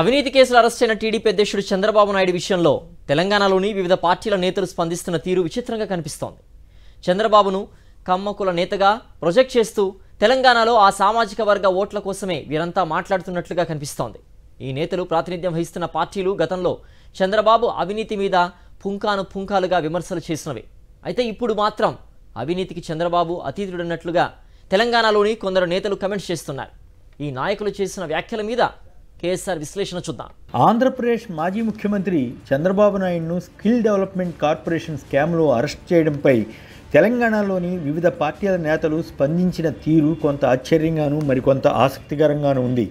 అవినీతి కేసులు అరెస్ట్ అయిన టీడీపీ అధ్యక్షుడు చంద్రబాబు నాయుడు విషయంలో తెలంగాణలోని వివిధ పార్టీల నేతలు స్పందిస్తున్న తీరు విచిత్రంగా కనిపిస్తోంది చంద్రబాబును కమ్మకుల నేతగా ప్రొజెక్ట్ చేస్తూ తెలంగాణలో ఆ సామాజిక వర్గ ఓట్ల కోసమే వీరంతా మాట్లాడుతున్నట్లుగా కనిపిస్తోంది ఈ నేతలు ప్రాతినిధ్యం వహిస్తున్న పార్టీలు గతంలో చంద్రబాబు అవినీతి మీద పుంకాను పుంకాలుగా విమర్శలు చేసినవి అయితే ఇప్పుడు మాత్రం అవినీతికి చంద్రబాబు అతీతుడున్నట్లుగా తెలంగాణలోని కొందరు నేతలు కమెంట్స్ చేస్తున్నారు ఈ నాయకులు చేసిన వ్యాఖ్యల మీద కేసీఆర్ విశ్లేషణ చూద్దాం ఆంధ్రప్రదేశ్ మాజీ ముఖ్యమంత్రి చంద్రబాబు నాయుడును స్కిల్ డెవలప్మెంట్ కార్పొరేషన్ స్కామ్లో అరెస్ట్ చేయడంపై తెలంగాణలోని వివిధ పార్టీల నేతలు స్పందించిన తీరు కొంత ఆశ్చర్యంగాను మరికొంత ఆసక్తికరంగాను ఉంది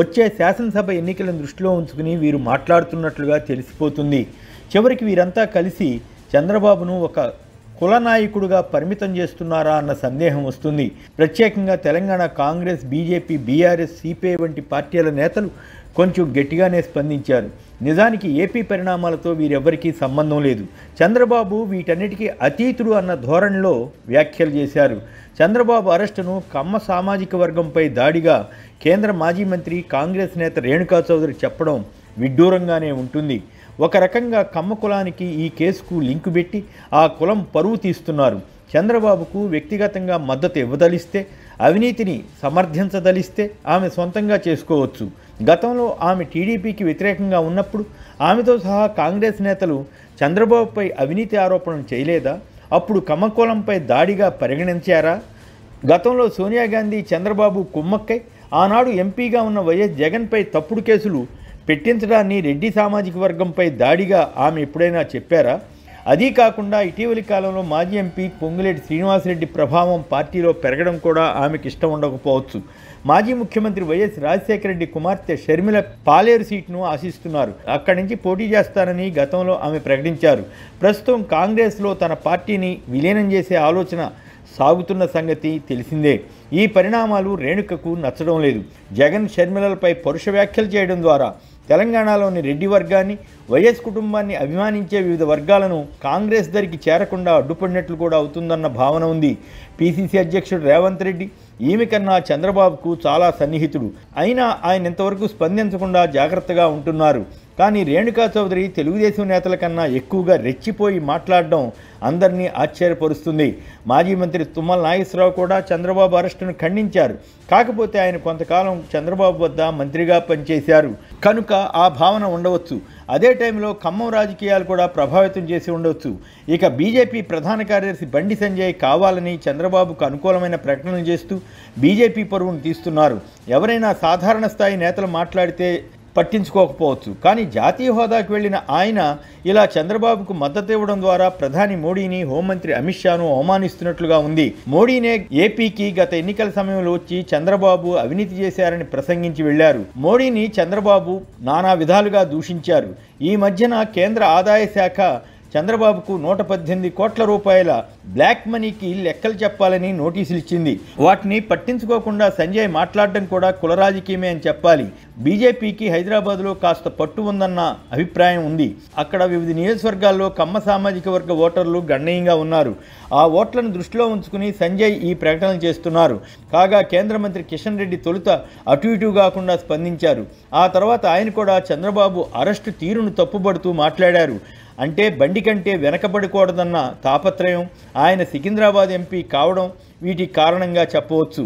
వచ్చే శాసనసభ ఎన్నికలను దృష్టిలో ఉంచుకుని వీరు మాట్లాడుతున్నట్లుగా తెలిసిపోతుంది చివరికి వీరంతా కలిసి చంద్రబాబును ఒక కులనాయకుడుగా పరిమితం చేస్తున్నారా అన్న సందేహం వస్తుంది ప్రత్యేకంగా Telangana Congress BJP BRS CPI వంటి పార్టీల నేతలు కొంచెం గట్టిగానే స్పందించారు నిజానికి ఏపీ పరిణామాలతో వీరెవ్వరికీ సంబంధం లేదు చంద్రబాబు వీటన్నిటికీ అతీతుడు అన్న ధోరణిలో వ్యాఖ్యలు చేశారు చంద్రబాబు అరెస్టును కమ్మ సామాజిక వర్గంపై దాడిగా కేంద్ర మాజీ మంత్రి కాంగ్రెస్ నేత రేణుకా చౌదరి చెప్పడం విడ్డూరంగానే ఉంటుంది ఒక రకంగా కమ్మ కులానికి ఈ కేసుకు లింకు పెట్టి ఆ కులం పరువు తీస్తున్నారు చంద్రబాబుకు వ్యక్తిగతంగా మద్దతు ఇవ్వదలిస్తే అవినీతిని సమర్థించదలిస్తే ఆమె సొంతంగా చేసుకోవచ్చు గతంలో ఆమె టీడీపీకి వ్యతిరేకంగా ఉన్నప్పుడు ఆమెతో సహా కాంగ్రెస్ నేతలు చంద్రబాబుపై అవినీతి ఆరోపణలు చేయలేదా అప్పుడు కమ్మకోలంపై దాడిగా పరిగణించారా గతంలో సోనియా గాంధీ చంద్రబాబు కుమ్మక్కై ఆనాడు ఎంపీగా ఉన్న వైఎస్ జగన్పై తప్పుడు కేసులు పెట్టించడాన్ని రెడ్డి సామాజిక వర్గంపై దాడిగా ఆమె ఎప్పుడైనా చెప్పారా అదీ కాకుండా ఇటీవలి కాలంలో మాజీ ఎంపీ పొంగులేటి శ్రీనివాసరెడ్డి ప్రభావం పార్టీలో పెరగడం కూడా ఆమెకి ఇష్టం ఉండకపోవచ్చు మాజీ ముఖ్యమంత్రి వైఎస్ రాజశేఖర రెడ్డి కుమార్తె షర్మిల పాలేరు సీట్ను ఆశిస్తున్నారు అక్కడి నుంచి పోటీ చేస్తానని గతంలో ఆమె ప్రకటించారు ప్రస్తుతం కాంగ్రెస్లో తన పార్టీని విలీనం చేసే ఆలోచన సాగుతున్న సంగతి తెలిసిందే ఈ పరిణామాలు రేణుకకు నచ్చడం లేదు జగన్ షర్మిలలపై పరుష వ్యాఖ్యలు చేయడం ద్వారా తెలంగాణలోని రెడ్డి వర్గాన్ని వైఎస్ కుటుంబాన్ని అభిమానించే వివిధ వర్గాలను కాంగ్రెస్ ధరికి చేరకుండా అడ్డుపడినట్లు కూడా అవుతుందన్న భావన ఉంది పీసీసీ అధ్యక్షుడు రేవంత్ రెడ్డి ఈమె కన్నా చంద్రబాబుకు చాలా సన్నిహితుడు అయినా ఆయన ఇంతవరకు స్పందించకుండా జాగ్రత్తగా ఉంటున్నారు కానీ రేణుకా చౌదరి తెలుగుదేశం నేతల కన్నా ఎక్కువగా రెచ్చిపోయి మాట్లాడడం అందరినీ ఆశ్చర్యపరుస్తుంది మాజీ మంత్రి తుమ్మల నాగేశ్వరరావు కూడా చంద్రబాబు అరెస్టును ఖండించారు కాకపోతే ఆయన కొంతకాలం చంద్రబాబు వద్ద మంత్రిగా పనిచేశారు కనుక ఆ భావన ఉండవచ్చు అదే టైంలో ఖమ్మం రాజకీయాలు కూడా ప్రభావితం చేసి ఉండవచ్చు ఇక బీజేపీ ప్రధాన కార్యదర్శి బండి సంజయ్ కావాలని చంద్రబాబుకు అనుకూలమైన ప్రకటనలు చేస్తూ బీజేపీ పరువును తీస్తున్నారు ఎవరైనా సాధారణ స్థాయి నేతలు మాట్లాడితే పట్టించుకోకపోవచ్చు కానీ జాతీయ హోదాకు వెళ్ళిన ఆయన ఇలా చంద్రబాబుకు మద్దతు ఇవ్వడం ద్వారా ప్రధాని మోడీని హోంమంత్రి అమిత్ షాను అవమానిస్తున్నట్లుగా ఉంది మోడీనే ఏపీకి గత ఎన్నికల సమయంలో వచ్చి చంద్రబాబు అవినీతి చేశారని ప్రసంగించి వెళ్లారు మోడీని చంద్రబాబు నానా విధాలుగా దూషించారు ఈ మధ్యన కేంద్ర ఆదాయ శాఖ చంద్రబాబుకు నూట పద్దెనిమిది కోట్ల రూపాయల బ్లాక్ మనీకి లెక్కలు చెప్పాలని నోటీసులు ఇచ్చింది వాటిని పట్టించుకోకుండా సంజయ్ మాట్లాడడం కూడా కుల రాజకీయమే అని చెప్పాలి బీజేపీకి హైదరాబాద్లో కాస్త పట్టు ఉందన్న అభిప్రాయం ఉంది అక్కడ వివిధ నియోజకవర్గాల్లో కమ్మ సామాజిక వర్గ ఓటర్లు గణనీయంగా ఉన్నారు ఆ ఓట్లను దృష్టిలో ఉంచుకుని సంజయ్ ఈ ప్రకటన చేస్తున్నారు కాగా కేంద్ర మంత్రి కిషన్ రెడ్డి తొలుత అటు ఇటు కాకుండా స్పందించారు ఆ తర్వాత ఆయన కూడా చంద్రబాబు అరెస్టు తీరును తప్పుబడుతూ మాట్లాడారు అంటే బండి కంటే వెనకబడకూడదన్న తాపత్రయం ఆయన సికింద్రాబాద్ ఎంపీ కావడం వీటికి కారణంగా చెప్పవచ్చు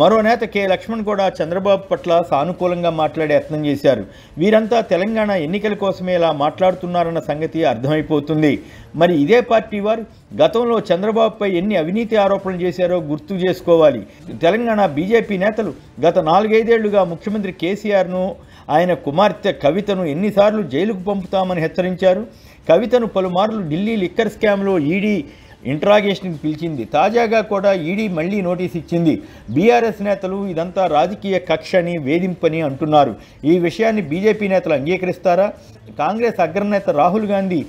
మరో నేత కె లక్ష్మణ్ కూడా చంద్రబాబు పట్ల సానుకూలంగా మాట్లాడే యత్నం చేశారు వీరంతా తెలంగాణ ఎన్నికల కోసమే ఇలా మాట్లాడుతున్నారన్న సంగతి అర్థమైపోతుంది మరి ఇదే పార్టీ వారు గతంలో చంద్రబాబుపై ఎన్ని అవినీతి ఆరోపణలు చేశారో గుర్తు చేసుకోవాలి తెలంగాణ బీజేపీ నేతలు గత నాలుగైదేళ్లుగా ముఖ్యమంత్రి కేసీఆర్ను ఆయన కుమార్తె కవితను ఎన్నిసార్లు జైలుకు పంపుతామని హెచ్చరించారు కవితను పలుమార్లు ఢిల్లీ లిక్కర్ స్కామ్లో ఈడీ ఇంట్రాగేషన్కి పిలిచింది తాజాగా కూడా ఈడీ మళ్లీ నోటీస్ ఇచ్చింది బీఆర్ఎస్ నేతలు ఇదంతా రాజకీయ కక్ష అని వేధింపని అంటున్నారు ఈ విషయాన్ని బీజేపీ నేతలు అంగీకరిస్తారా కాంగ్రెస్ అగ్రనేత రాహుల్ గాంధీ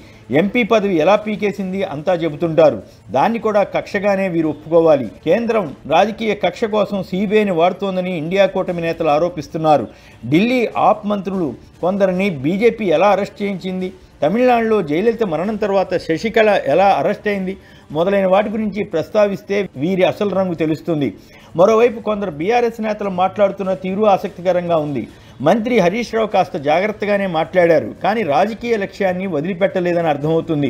ఎంపీ పదవి ఎలా పీకేసింది అంతా చెబుతుంటారు దాన్ని కూడా కక్షగానే వీరు ఒప్పుకోవాలి కేంద్రం రాజకీయ కక్ష కోసం సీబీఐని వాడుతోందని ఇండియా కూటమి నేతలు ఆరోపిస్తున్నారు ఢిల్లీ ఆప్ మంత్రులు కొందరిని బీజేపీ ఎలా అరెస్ట్ చేయించింది తమిళనాడులో జయలలిత మరణం తర్వాత శశికళ ఎలా అరెస్ట్ అయింది మొదలైన వాటి గురించి ప్రస్తావిస్తే వీరి అసలు రంగు తెలుస్తుంది మరోవైపు కొందరు బీఆర్ఎస్ నేతలు మాట్లాడుతున్న తీరు ఆసక్తికరంగా ఉంది మంత్రి హరీష్ రావు కాస్త జాగ్రత్తగానే మాట్లాడారు కానీ రాజకీయ లక్ష్యాన్ని వదిలిపెట్టలేదని అర్థమవుతుంది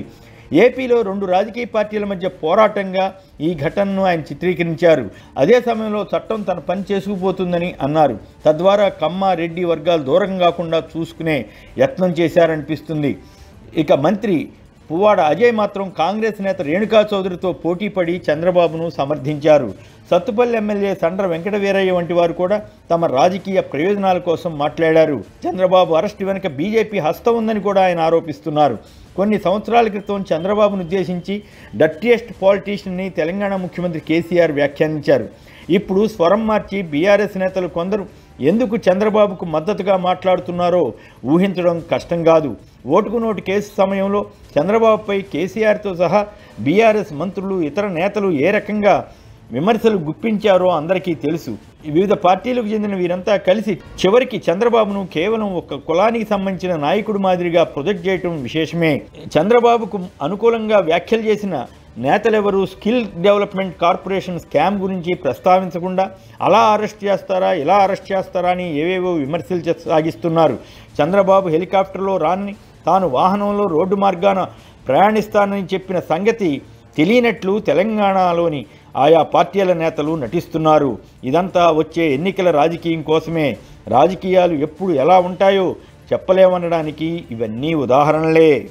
ఏపీలో రెండు రాజకీయ పార్టీల మధ్య పోరాటంగా ఈ ఘటనను ఆయన చిత్రీకరించారు అదే సమయంలో చట్టం తన పని చేసుకుపోతుందని అన్నారు తద్వారా కమ్మ రెడ్డి వర్గాలు దూరం కాకుండా చూసుకునే యత్నం చేశారనిపిస్తుంది ఇక మంత్రి పువ్వాడ అజయ్ మాత్రం కాంగ్రెస్ నేత రేణుకా చౌదరితో పోటీపడి చంద్రబాబును సమర్థించారు సత్తుపల్లి ఎమ్మెల్యే సండ్ర వెంకట వీరయ్య వంటి వారు కూడా తమ రాజకీయ ప్రయోజనాల కోసం మాట్లాడారు చంద్రబాబు అరెస్ట్ వెనుక బీజేపీ హస్తం ఉందని కూడా ఆయన ఆరోపిస్తున్నారు కొన్ని సంవత్సరాల క్రితం చంద్రబాబును ఉద్దేశించి డర్టియెస్ట్ పాలిటీషియన్ని తెలంగాణ ముఖ్యమంత్రి కేసీఆర్ వ్యాఖ్యానించారు ఇప్పుడు స్వరం మార్చి బీఆర్ఎస్ నేతలు కొందరు ఎందుకు చంద్రబాబుకు మద్దతుగా మాట్లాడుతున్నారో ఊహించడం కష్టం కాదు ఓటుకు నోటు కేసు సమయంలో చంద్రబాబుపై కేసీఆర్తో సహా బీఆర్ఎస్ మంత్రులు ఇతర నేతలు ఏ రకంగా విమర్శలు గుప్పించారో అందరికీ తెలుసు వివిధ పార్టీలకు చెందిన వీరంతా కలిసి చివరికి చంద్రబాబును కేవలం ఒక కులానికి సంబంధించిన నాయకుడు మాదిరిగా ప్రొజెక్ట్ చేయటం విశేషమే చంద్రబాబుకు అనుకూలంగా వ్యాఖ్యలు చేసిన నేతలెవరు స్కిల్ డెవలప్మెంట్ కార్పొరేషన్ స్కామ్ గురించి ప్రస్తావించకుండా అలా అరెస్ట్ చేస్తారా ఇలా అరెస్ట్ చేస్తారా అని ఏవేవో విమర్శలు సాగిస్తున్నారు చంద్రబాబు హెలికాప్టర్లో రాని తాను వాహనంలో రోడ్డు మార్గాన ప్రయాణిస్తానని చెప్పిన సంగతి తెలియనట్లు తెలంగాణలోని ఆయా పార్టీల నేతలు నటిస్తున్నారు ఇదంతా వచ్చే ఎన్నికల రాజకీయం కోసమే రాజకీయాలు ఎప్పుడు ఎలా ఉంటాయో చెప్పలేమనడానికి ఇవన్నీ ఉదాహరణలే